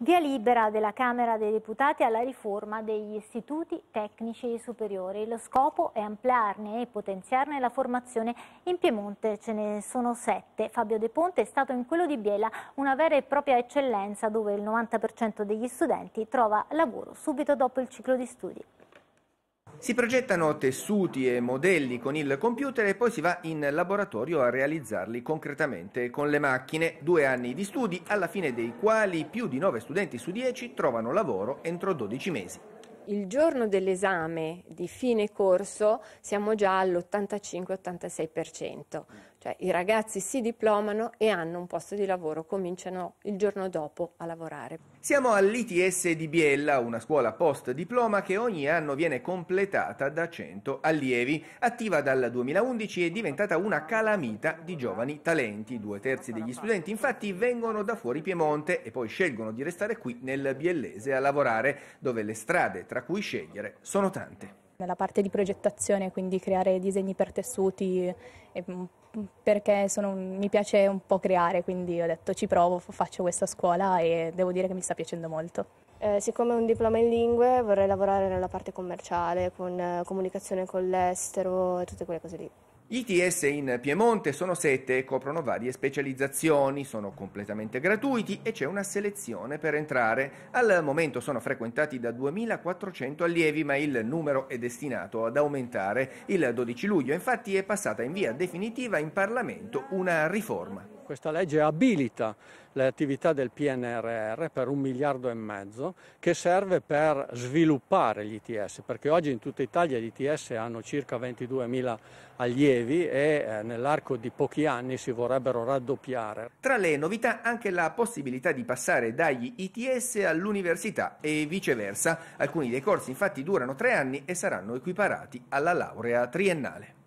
Via libera della Camera dei Deputati alla riforma degli istituti tecnici superiori. Lo scopo è ampliarne e potenziarne la formazione. In Piemonte ce ne sono sette. Fabio De Ponte è stato in quello di Biela una vera e propria eccellenza dove il 90% degli studenti trova lavoro subito dopo il ciclo di studi. Si progettano tessuti e modelli con il computer e poi si va in laboratorio a realizzarli concretamente con le macchine. Due anni di studi, alla fine dei quali più di 9 studenti su 10 trovano lavoro entro 12 mesi. Il giorno dell'esame di fine corso siamo già all'85-86%. Cioè i ragazzi si diplomano e hanno un posto di lavoro, cominciano il giorno dopo a lavorare. Siamo all'ITS di Biella, una scuola post diploma che ogni anno viene completata da 100 allievi. Attiva dal 2011 è diventata una calamita di giovani talenti. Due terzi degli studenti infatti vengono da fuori Piemonte e poi scelgono di restare qui nel biellese a lavorare, dove le strade tra cui scegliere sono tante. Nella parte di progettazione, quindi creare disegni per tessuti mm, perché sono, mi piace un po' creare, quindi ho detto ci provo, faccio questa scuola e devo dire che mi sta piacendo molto. Eh, siccome ho un diploma in lingue vorrei lavorare nella parte commerciale, con eh, comunicazione con l'estero e tutte quelle cose lì. Gli ITS in Piemonte sono sette e coprono varie specializzazioni, sono completamente gratuiti e c'è una selezione per entrare. Al momento sono frequentati da 2.400 allievi, ma il numero è destinato ad aumentare. Il 12 luglio infatti è passata in via definitiva in Parlamento una riforma. Questa legge abilita le attività del PNRR per un miliardo e mezzo che serve per sviluppare gli ITS, perché oggi in tutta Italia gli ITS hanno circa 22.000 allievi e eh, nell'arco di pochi anni si vorrebbero raddoppiare. Tra le novità anche la possibilità di passare dagli ITS all'università e viceversa. Alcuni dei corsi infatti durano tre anni e saranno equiparati alla laurea triennale.